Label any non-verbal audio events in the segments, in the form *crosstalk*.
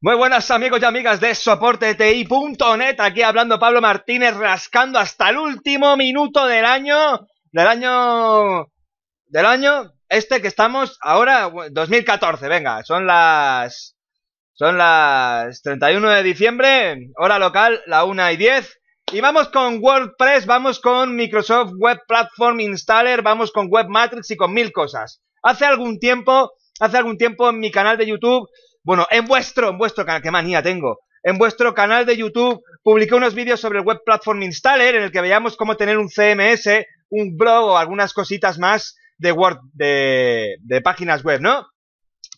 Muy buenas amigos y amigas de soporteti.net, aquí hablando Pablo Martínez, rascando hasta el último minuto del año, del año, del año este que estamos ahora, 2014, venga, son las, son las 31 de diciembre, hora local, la 1 y 10, y vamos con WordPress, vamos con Microsoft Web Platform Installer, vamos con Web Matrix y con mil cosas. Hace algún tiempo, hace algún tiempo en mi canal de YouTube bueno, en vuestro, en vuestro canal, qué manía tengo. En vuestro canal de YouTube publiqué unos vídeos sobre el Web Platform Installer en el que veíamos cómo tener un CMS, un blog o algunas cositas más de Word, de, páginas web, ¿no?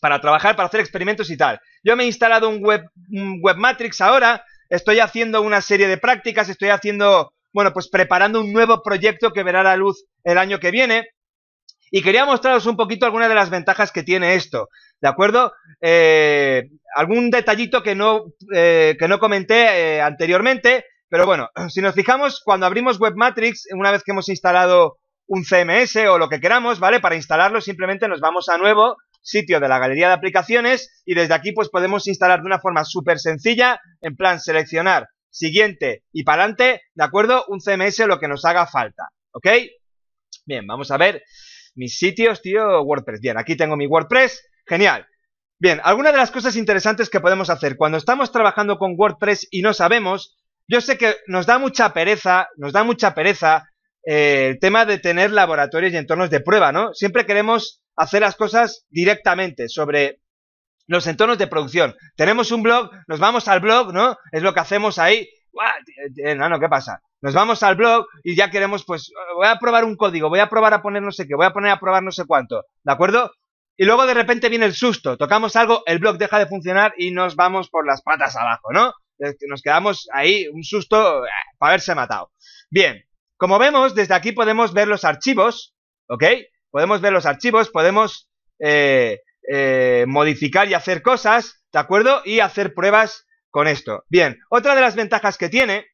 Para trabajar, para hacer experimentos y tal. Yo me he instalado un web, un Matrix ahora, estoy haciendo una serie de prácticas, estoy haciendo, bueno, pues preparando un nuevo proyecto que verá la luz el año que viene. Y quería mostraros un poquito algunas de las ventajas que tiene esto. ¿De acuerdo? Eh, algún detallito que no, eh, que no comenté eh, anteriormente, pero bueno, *clears throat* si nos fijamos, cuando abrimos Webmatrix, una vez que hemos instalado un CMS o lo que queramos, ¿vale? Para instalarlo simplemente nos vamos a nuevo sitio de la galería de aplicaciones y desde aquí pues podemos instalar de una forma súper sencilla, en plan seleccionar siguiente y para adelante, ¿de acuerdo? Un CMS lo que nos haga falta, ¿ok? Bien, vamos a ver mis sitios, tío, WordPress. Bien, aquí tengo mi WordPress, Genial. Bien, algunas de las cosas interesantes que podemos hacer cuando estamos trabajando con WordPress y no sabemos, yo sé que nos da mucha pereza, nos da mucha pereza eh, el tema de tener laboratorios y entornos de prueba, ¿no? Siempre queremos hacer las cosas directamente sobre los entornos de producción. Tenemos un blog, nos vamos al blog, ¿no? Es lo que hacemos ahí. No, no, ¿qué pasa? Nos vamos al blog y ya queremos, pues, voy a probar un código, voy a probar a poner no sé qué, voy a poner a probar no sé cuánto, ¿de acuerdo? y luego de repente viene el susto, tocamos algo, el blog deja de funcionar y nos vamos por las patas abajo, ¿no? Nos quedamos ahí, un susto eh, para haberse matado. Bien, como vemos, desde aquí podemos ver los archivos, ¿ok? Podemos ver los archivos, podemos eh, eh, modificar y hacer cosas, ¿de acuerdo? Y hacer pruebas con esto. Bien, otra de las ventajas que tiene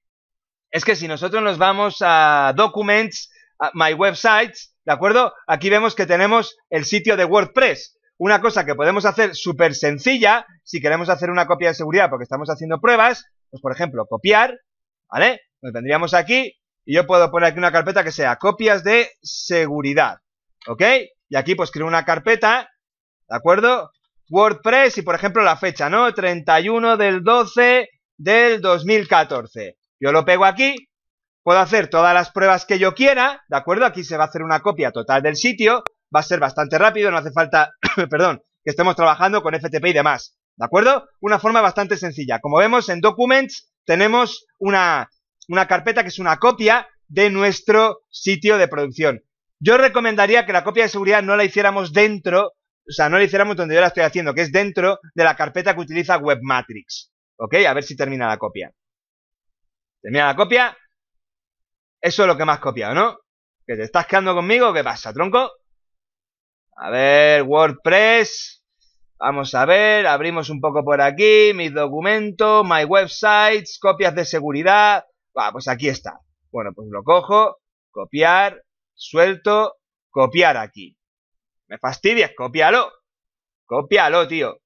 es que si nosotros nos vamos a Documents, My Websites, ¿De acuerdo? Aquí vemos que tenemos el sitio de WordPress. Una cosa que podemos hacer súper sencilla, si queremos hacer una copia de seguridad porque estamos haciendo pruebas, pues por ejemplo, copiar, ¿vale? Lo pues vendríamos aquí y yo puedo poner aquí una carpeta que sea copias de seguridad, ¿ok? Y aquí pues creo una carpeta, ¿de acuerdo? WordPress y por ejemplo la fecha, ¿no? 31 del 12 del 2014. Yo lo pego aquí Puedo hacer todas las pruebas que yo quiera, ¿de acuerdo? Aquí se va a hacer una copia total del sitio, va a ser bastante rápido, no hace falta, *coughs* perdón, que estemos trabajando con FTP y demás, ¿de acuerdo? Una forma bastante sencilla. Como vemos en Documents tenemos una, una carpeta que es una copia de nuestro sitio de producción. Yo recomendaría que la copia de seguridad no la hiciéramos dentro, o sea, no la hiciéramos donde yo la estoy haciendo, que es dentro de la carpeta que utiliza Webmatrix. ¿Ok? A ver si termina la copia. Termina la copia, eso es lo que más copiado, ¿no? ¿Que te estás quedando conmigo? ¿Qué pasa, tronco? A ver, WordPress. Vamos a ver, abrimos un poco por aquí, mis documentos, my websites, copias de seguridad. Va, pues aquí está. Bueno, pues lo cojo, copiar, suelto, copiar aquí. Me fastidias, cópialo. Cópialo, tío.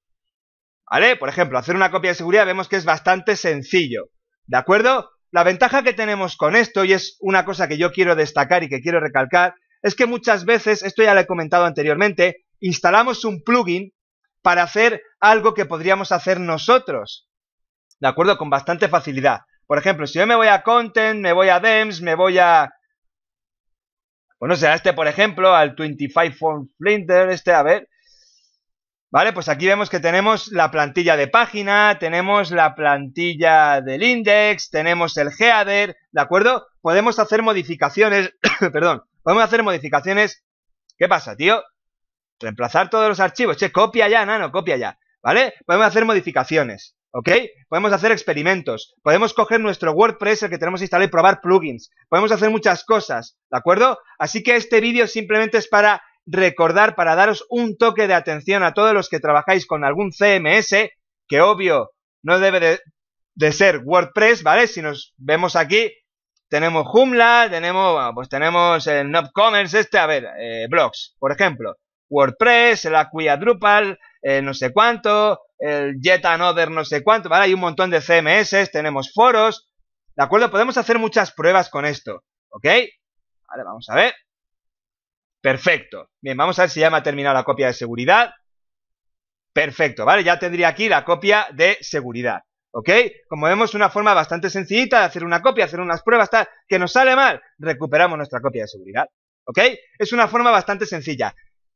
¿Vale? Por ejemplo, hacer una copia de seguridad vemos que es bastante sencillo. ¿De acuerdo? La ventaja que tenemos con esto, y es una cosa que yo quiero destacar y que quiero recalcar, es que muchas veces, esto ya lo he comentado anteriormente, instalamos un plugin para hacer algo que podríamos hacer nosotros. ¿De acuerdo? Con bastante facilidad. Por ejemplo, si yo me voy a Content, me voy a DEMS, me voy a... Bueno, pues será este, por ejemplo, al 25 form Flinter, este, a ver. Vale, pues aquí vemos que tenemos la plantilla de página, tenemos la plantilla del index, tenemos el header, ¿de acuerdo? Podemos hacer modificaciones, *coughs* perdón, podemos hacer modificaciones. ¿Qué pasa, tío? Reemplazar todos los archivos. Che, copia ya, nano, copia ya, ¿vale? Podemos hacer modificaciones, ¿ok? Podemos hacer experimentos, podemos coger nuestro WordPress, el que tenemos instalado, y probar plugins. Podemos hacer muchas cosas, ¿de acuerdo? Así que este vídeo simplemente es para recordar para daros un toque de atención a todos los que trabajáis con algún CMS, que obvio no debe de, ser WordPress, ¿vale? Si nos vemos aquí, tenemos Joomla, tenemos, pues tenemos el nopCommerce, este, a ver, eh, blogs, por ejemplo, WordPress, el Acquia Drupal, eh, no sé cuánto, el Jet Another no sé cuánto, ¿vale? Hay un montón de CMS, tenemos foros, ¿de acuerdo? Podemos hacer muchas pruebas con esto, ¿ok? Vale, vamos a ver. Perfecto. Bien, vamos a ver si ya me ha terminado la copia de seguridad. Perfecto, ¿vale? Ya tendría aquí la copia de seguridad. ¿Ok? Como vemos, una forma bastante sencillita de hacer una copia, hacer unas pruebas, tal, que nos sale mal, recuperamos nuestra copia de seguridad. ¿Ok? Es una forma bastante sencilla.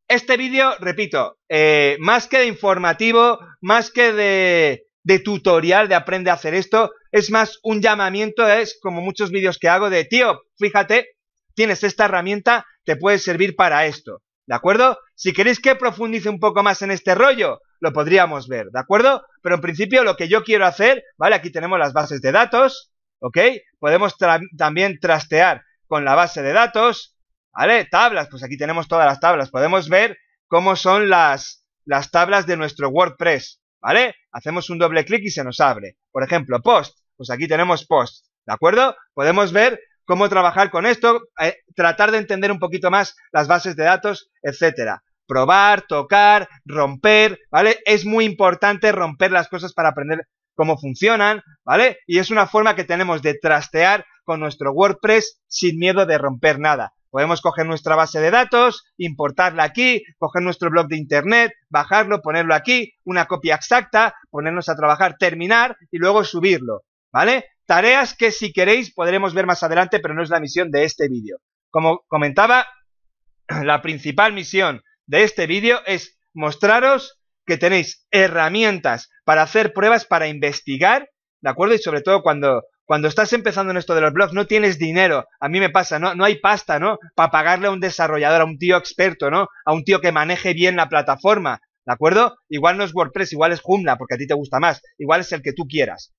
Este vídeo, repito, eh, más que de informativo, más que de, de tutorial de aprende a hacer esto, es más un llamamiento, es como muchos vídeos que hago de, tío, fíjate, tienes esta herramienta, te puede servir para esto. ¿De acuerdo? Si queréis que profundice un poco más en este rollo, lo podríamos ver, ¿de acuerdo? Pero en principio lo que yo quiero hacer, ¿vale? Aquí tenemos las bases de datos, ¿ok? Podemos también trastear con la base de datos, ¿vale? Tablas, pues aquí tenemos todas las tablas. Podemos ver cómo son las, las tablas de nuestro WordPress, ¿vale? Hacemos un doble clic y se nos abre. Por ejemplo, post, pues aquí tenemos post, ¿de acuerdo? Podemos ver cómo trabajar con esto, eh, tratar de entender un poquito más las bases de datos, etcétera. Probar, tocar, romper, ¿vale? Es muy importante romper las cosas para aprender cómo funcionan, ¿vale? Y es una forma que tenemos de trastear con nuestro WordPress sin miedo de romper nada. Podemos coger nuestra base de datos, importarla aquí, coger nuestro blog de internet, bajarlo, ponerlo aquí, una copia exacta, ponernos a trabajar, terminar y luego subirlo, ¿vale? Tareas que si queréis podremos ver más adelante, pero no es la misión de este vídeo. Como comentaba, *clears throat* la principal misión de este vídeo es mostraros que tenéis herramientas para hacer pruebas, para investigar, ¿de acuerdo? Y sobre todo cuando, cuando estás empezando en esto de los blogs, no tienes dinero. A mí me pasa, ¿no? No hay pasta, ¿no? Para pagarle a un desarrollador, a un tío experto, ¿no? A un tío que maneje bien la plataforma, ¿de acuerdo? Igual no es WordPress, igual es Joomla, porque a ti te gusta más. Igual es el que tú quieras,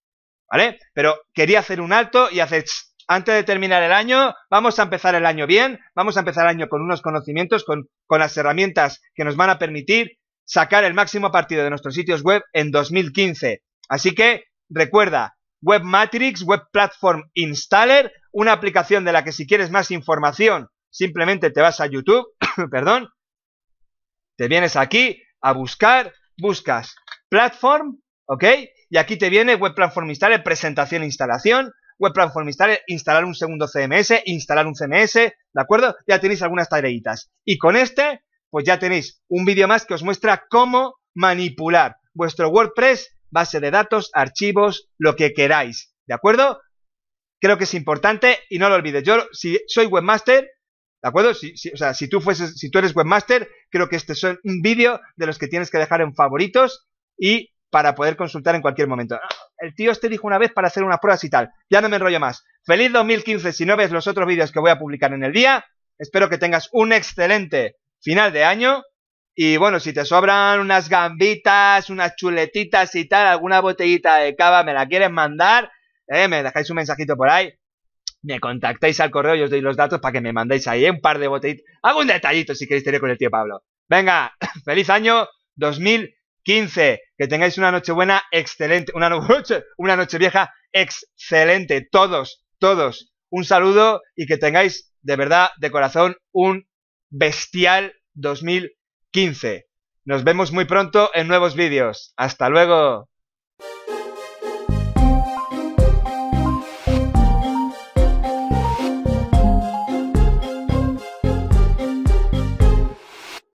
¿vale? Pero quería hacer un alto y hacer antes de terminar el año, vamos a empezar el año bien, vamos a empezar el año con unos conocimientos, con, con, las herramientas que nos van a permitir sacar el máximo partido de nuestros sitios web en 2015. Así que recuerda, Web Matrix, Web Platform Installer, una aplicación de la que si quieres más información, simplemente te vas a YouTube, *coughs* perdón, te vienes aquí a buscar, buscas Platform, ¿ok? y aquí te viene Web Platform Installer, presentación e instalación, Web Platform Installer, instalar un segundo CMS, instalar un CMS, ¿de acuerdo? Ya tenéis algunas tareitas. Y con este, pues ya tenéis un vídeo más que os muestra cómo manipular vuestro WordPress, base de datos, archivos, lo que queráis, ¿de acuerdo? Creo que es importante y no lo olvides. Yo, si soy webmaster, ¿De acuerdo? Si, si, o sea, si tú, fueses, si tú eres webmaster, creo que este es un vídeo de los que tienes que dejar en favoritos y para poder consultar en cualquier momento. El tío este dijo una vez para hacer unas pruebas y tal. Ya no me enrollo más. Feliz 2015 si no ves los otros vídeos que voy a publicar en el día. Espero que tengas un excelente final de año. Y bueno, si te sobran unas gambitas, unas chuletitas y tal, alguna botellita de cava, me la quieres mandar, eh, me dejáis un mensajito por ahí, me contactáis al correo y os doy los datos para que me mandéis ahí eh, un par de botellitas. Hago un detallito si queréis tener con el tío Pablo. Venga, *laughs* feliz año 2015. Que tengáis una noche buena excelente, una *laughs* noche, una vieja excelente. Todos, todos, un saludo y que tengáis de verdad, de corazón, un bestial 2015. Nos vemos muy pronto en nuevos vídeos. Hasta luego.